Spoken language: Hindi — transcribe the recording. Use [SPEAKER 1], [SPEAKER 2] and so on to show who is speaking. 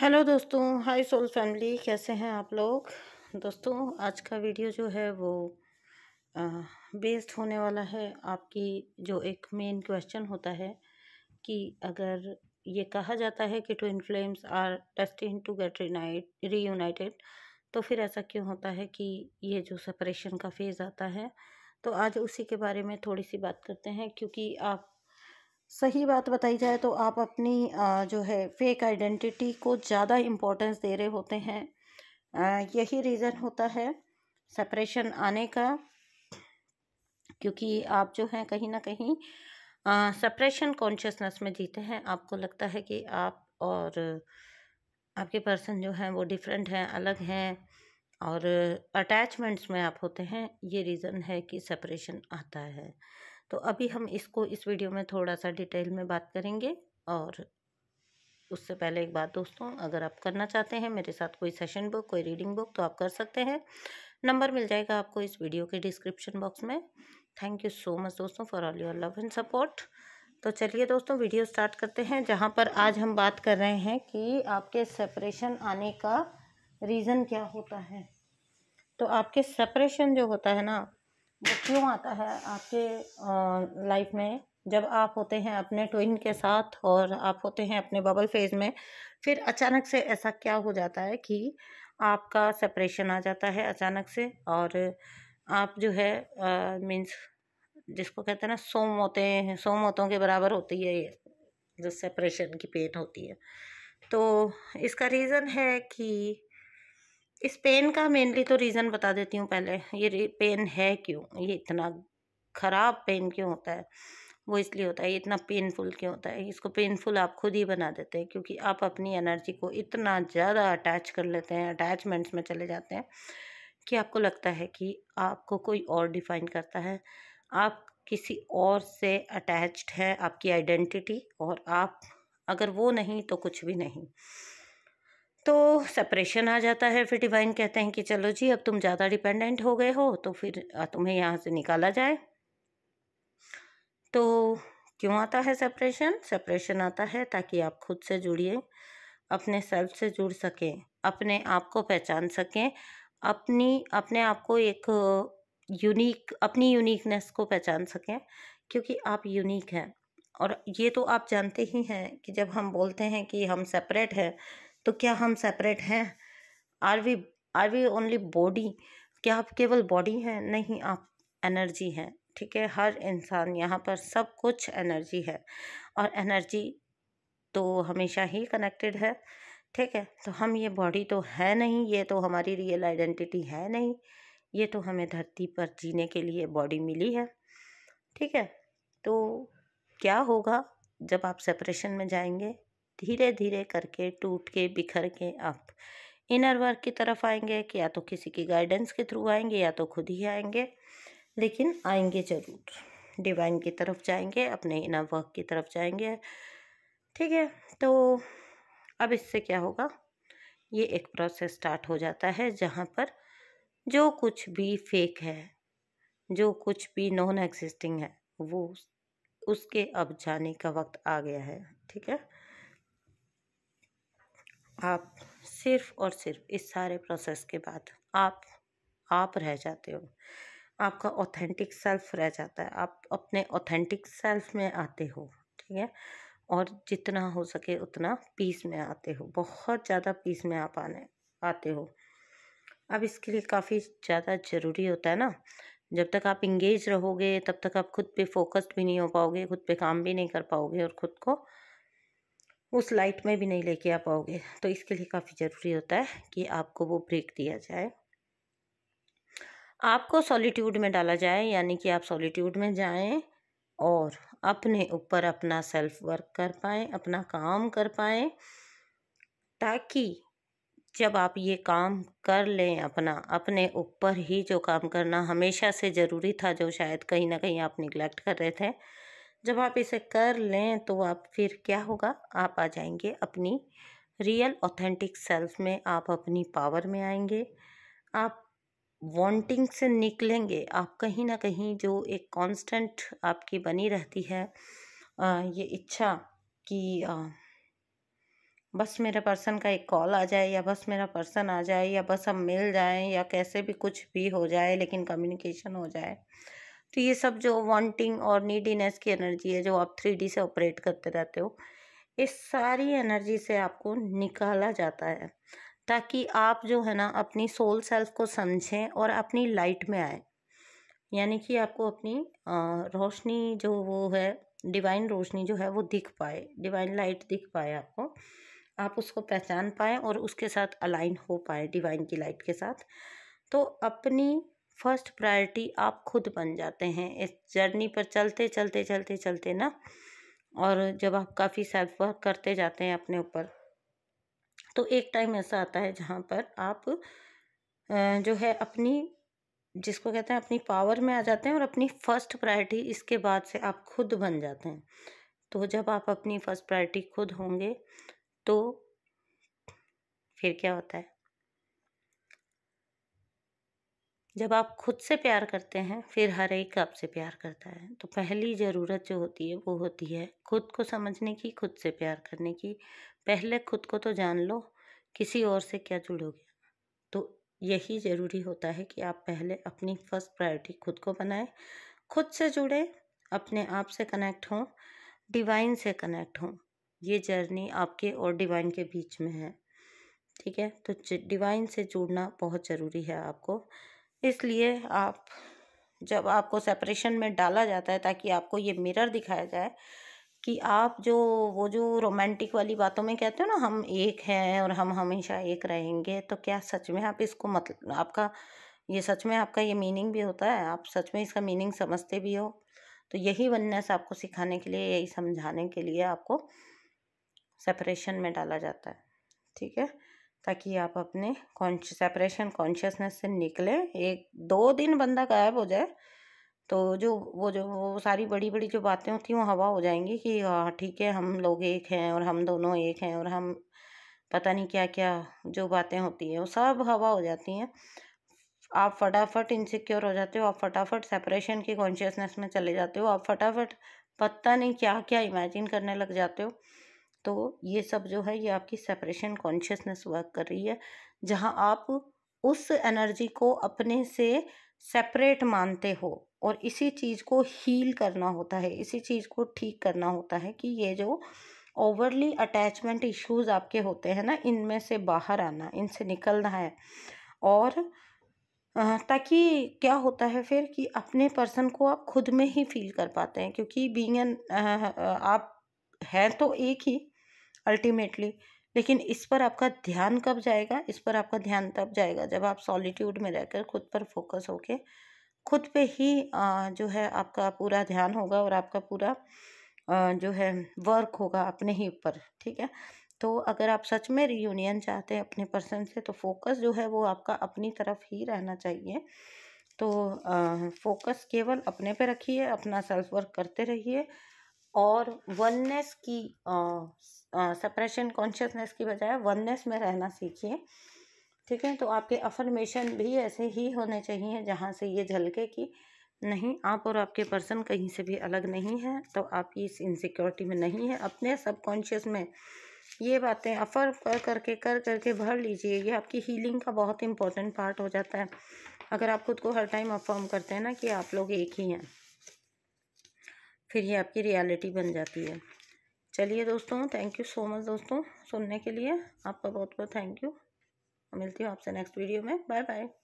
[SPEAKER 1] हेलो दोस्तों हाय सोल फैमिली कैसे हैं आप लोग दोस्तों आज का वीडियो जो है वो बेस्ड होने वाला है आपकी जो एक मेन क्वेश्चन होता है कि अगर ये कहा जाता है कि twin flames are destined to get reignite reunited तो फिर ऐसा क्यों होता है कि ये जो सेपरेशन का फेज़ आता है तो आज उसी के बारे में थोड़ी सी बात करते हैं क्योंकि आप सही बात बताई जाए तो आप अपनी जो है फेक आइडेंटिटी को ज़्यादा इम्पोर्टेंस दे रहे होते हैं यही रीज़न होता है सेपरेशन आने का क्योंकि आप जो हैं कहीं ना कहीं सेपरेशन कॉन्शियसनेस में जीते हैं आपको लगता है कि आप और आपके पर्सन जो हैं वो डिफरेंट हैं अलग हैं और अटैचमेंट्स में आप होते हैं ये रीज़न है कि सेपरेशन आता है तो अभी हम इसको इस वीडियो में थोड़ा सा डिटेल में बात करेंगे और उससे पहले एक बात दोस्तों अगर आप करना चाहते हैं मेरे साथ कोई सेशन बुक कोई रीडिंग बुक तो आप कर सकते हैं नंबर मिल जाएगा आपको इस वीडियो के डिस्क्रिप्शन बॉक्स में थैंक यू सो मच दोस्तों for all your love and support तो चलिए दोस्तों वीडियो स्टार्ट करते हैं जहाँ पर आज हम बात कर रहे हैं कि आपके सेपरेशन आने का रीज़न क्या होता है तो आपके सेपरेशन जो होता है ना वो क्यों आता है आपके लाइफ में जब आप होते हैं अपने ट्विन के साथ और आप होते हैं अपने बबल फेज में फिर अचानक से ऐसा क्या हो जाता है कि आपका सेपरेशन आ जाता है अचानक से और आप जो है मीन्स जिसको कहते हैं ना सोम होते हैं सोम होतों के बराबर होती है ये जो सेपरेशन की पेन होती है तो इसका रीज़न है कि इस पेन का मेनली तो रीज़न बता देती हूँ पहले ये पेन है क्यों ये इतना ख़राब पेन क्यों होता है वो इसलिए होता है ये इतना पेनफुल क्यों होता है इसको पेनफुल आप खुद ही बना देते हैं क्योंकि आप अपनी एनर्जी को इतना ज़्यादा अटैच कर लेते हैं अटैचमेंट्स में चले जाते हैं कि आपको लगता है कि आपको कोई और डिफाइन करता है आप किसी और से अटैच्ड है आपकी आइडेंटिटी और आप अगर वो नहीं तो कुछ भी नहीं तो सेपरेशन आ जाता है फिर डिवाइन कहते हैं कि चलो जी अब तुम ज़्यादा डिपेंडेंट हो गए हो तो फिर तुम्हें यहाँ से निकाला जाए तो क्यों आता है सेपरेशन सेपरेशन आता है ताकि आप खुद से जुड़िए अपने सेल्फ से जुड़ सकें अपने आप को पहचान सकें अपनी अपने आप को एक यूनिक अपनी यूनिकनेस को पहचान सकें क्योंकि आप यूनिक हैं और ये तो आप जानते ही हैं कि जब हम बोलते हैं कि हम सेपरेट हैं तो क्या हम सेपरेट हैं are we are we only body क्या आप केवल बॉडी हैं नहीं आप एनर्जी हैं ठीक है हर इंसान यहाँ पर सब कुछ एनर्जी है और एनर्जी तो हमेशा ही कनेक्टेड है ठीक है तो हम ये बॉडी तो है नहीं ये तो हमारी रियल आइडेंटिटी है नहीं ये तो हमें धरती पर जीने के लिए बॉडी मिली है ठीक है तो क्या होगा जब आप सेपरेशन में जाएंगे धीरे धीरे करके टूट के बिखर के आप इनर वर्क की तरफ आएंगे कि या तो किसी की गाइडेंस के थ्रू आएंगे या तो खुद ही आएंगे लेकिन आएंगे जरूर डिवाइन की तरफ जाएंगे अपने इनर वर्क की तरफ जाएंगे ठीक है तो अब इससे क्या होगा ये एक प्रोसेस स्टार्ट हो जाता है जहाँ पर जो कुछ भी फेक है जो कुछ भी नॉन एग्जिस्टिंग है वो उसके अब जाने का वक्त आ गया है ठीक है आप सिर्फ और सिर्फ इस सारे प्रोसेस के बाद आप आप रह जाते हो आपका ऑथेंटिक सेल्फ रह जाता है आप अपने ऑथेंटिक सेल्फ में आते हो ठीक है और जितना हो सके उतना पीस में आते हो बहुत ज़्यादा पीस में आप आने आते हो अब इसके लिए काफ़ी ज़्यादा ज़रूरी होता है ना जब तक आप इंगेज रहोगे तब तक आप खुद पे फोकस्ड भी नहीं हो पाओगे खुद पे काम भी नहीं कर पाओगे और खुद को उस लाइट में भी नहीं लेके आ पाओगे तो इसके लिए काफ़ी ज़रूरी होता है कि आपको वो ब्रेक दिया जाए आपको सॉलिट्यूड में डाला जाए यानी कि आप सॉलीट्यूड में जाएं और अपने ऊपर अपना सेल्फ वर्क कर पाएँ अपना काम कर पाएँ ताकि जब आप ये काम कर लें अपना अपने ऊपर ही जो काम करना हमेशा से ज़रूरी था जो शायद कहीं ना कहीं आप निगलेक्ट कर रहे थे जब आप इसे कर लें तो आप फिर क्या होगा आप आ जाएंगे अपनी रियल ऑथेंटिक सेल्फ में आप अपनी पावर में आएंगे आप वांटिंग से निकलेंगे आप कहीं ना कहीं जो एक कांस्टेंट आपकी बनी रहती है आ, ये इच्छा कि आ, बस मेरा पर्सन का एक कॉल आ जाए या बस मेरा पर्सन आ जाए या बस हम मिल जाएं या कैसे भी कुछ भी हो जाए लेकिन कम्युनिकेशन हो जाए तो ये सब जो वांटिंग और नीडीनेस की एनर्जी है जो आप थ्री से ऑपरेट करते रहते हो इस सारी एनर्जी से आपको निकाला जाता है ताकि आप जो है ना अपनी सोल सेल्फ को समझें और अपनी लाइट में आए यानी कि आपको अपनी रोशनी जो वो है डिवाइन रोशनी जो है वो दिख पाए डिवाइन लाइट दिख पाए आपको आप उसको पहचान पाएँ और उसके साथ अलाइन हो पाए डिवाइन की लाइट के साथ तो अपनी फर्स्ट प्रायोरिटी आप खुद बन जाते हैं इस जर्नी पर चलते चलते चलते चलते ना और जब आप काफ़ी सेल्फ वर्क करते जाते हैं अपने ऊपर तो एक टाइम ऐसा आता है जहाँ पर आप जो है अपनी जिसको कहते हैं अपनी पावर में आ जाते हैं और अपनी फर्स्ट प्रायोरिटी इसके बाद से आप खुद बन जाते हैं तो जब आप अपनी फर्स्ट प्रायोरिटी खुद होंगे तो फिर क्या होता है जब आप खुद से प्यार करते हैं फिर हर एक आपसे प्यार करता है तो पहली ज़रूरत जो होती है वो होती है खुद को समझने की खुद से प्यार करने की पहले खुद को तो जान लो किसी और से क्या जुड़ोगे तो यही ज़रूरी होता है कि आप पहले अपनी फर्स्ट प्रायोरिटी खुद को बनाएं खुद से जुड़े अपने आप से कनेक्ट हों डिवाइन से कनेक्ट हों ये जर्नी आपके और डिवाइन के बीच में है ठीक है तो डिवाइन से जुड़ना बहुत ज़रूरी है आपको इसलिए आप जब आपको सेपरेशन में डाला जाता है ताकि आपको ये मिरर दिखाया जाए कि आप जो वो जो रोमांटिक वाली बातों में कहते हो ना हम एक हैं और हम हमेशा एक रहेंगे तो क्या सच में आप इसको मतलब आपका ये सच में आपका ये मीनिंग भी होता है आप सच में इसका मीनिंग समझते भी हो तो यही वननेस आपको सिखाने के लिए यही समझाने के लिए आपको सेपरेशन में डाला जाता है ठीक है ताकि आप अपने कॉन्श सेपरेशन कॉन्शियसनेस से निकलें एक दो दिन बंदा गायब हो जाए तो जो वो जो वो सारी बड़ी बड़ी जो बातें होती हैं वो हवा हो जाएंगी कि हाँ ठीक है हम लोग एक हैं और हम दोनों एक हैं और हम पता नहीं क्या क्या जो बातें होती हैं वो सब हवा हो जाती हैं आप फटाफट इनसिक्योर हो जाते हो आप फटाफट सेपरेशन की कॉन्शियसनेस में चले जाते हो आप फटाफट पता नहीं क्या क्या इमेजिन करने लग जाते हो तो ये सब जो है ये आपकी सेपरेशन कॉन्शियसनेस वर्क कर रही है जहाँ आप उस एनर्जी को अपने से सेपरेट मानते हो और इसी चीज़ को हील करना होता है इसी चीज़ को ठीक करना होता है कि ये जो ओवरली अटैचमेंट इश्यूज आपके होते हैं ना इनमें से बाहर आना इनसे निकलना है और ताकि क्या होता है फिर कि अपने पर्सन को आप खुद में ही फील कर पाते हैं क्योंकि बींग एन आप है तो एक ही अल्टीमेटली लेकिन इस पर आपका ध्यान कब जाएगा इस पर आपका ध्यान तब जाएगा जब आप सॉलिट्यूड में रहकर खुद पर फोकस होके खुद पे ही जो है आपका पूरा ध्यान होगा और आपका पूरा जो है वर्क होगा अपने ही ऊपर ठीक है तो अगर आप सच में रीयूनियन चाहते हैं अपने पर्सन से तो फोकस जो है वो आपका अपनी तरफ ही रहना चाहिए तो फोकस केवल अपने पे रखिए अपना सेल्फ वर्क करते रहिए और वननेस की सप्रेशन कॉन्शियसनेस की बजाय वननेस में रहना सीखिए ठीक है तो आपके अफर्मेशन भी ऐसे ही होने चाहिए जहाँ से ये झलके कि नहीं आप और आपके पर्सन कहीं से भी अलग नहीं है तो आप इस इनसिक्योरिटी में नहीं है अपने सबकॉन्शियस में ये बातें अफर कर करके कर करके भर लीजिए ये आपकी हीलिंग का बहुत इंपॉर्टेंट पार्ट हो जाता है अगर आप खुद को हर टाइम अफर्म करते हैं ना कि आप लोग एक ही हैं फिर ये आपकी रियलिटी बन जाती है चलिए दोस्तों थैंक यू सो मच दोस्तों सुनने के लिए आपका बहुत बहुत थैंक यू मिलती हूँ आपसे नेक्स्ट वीडियो में बाय बाय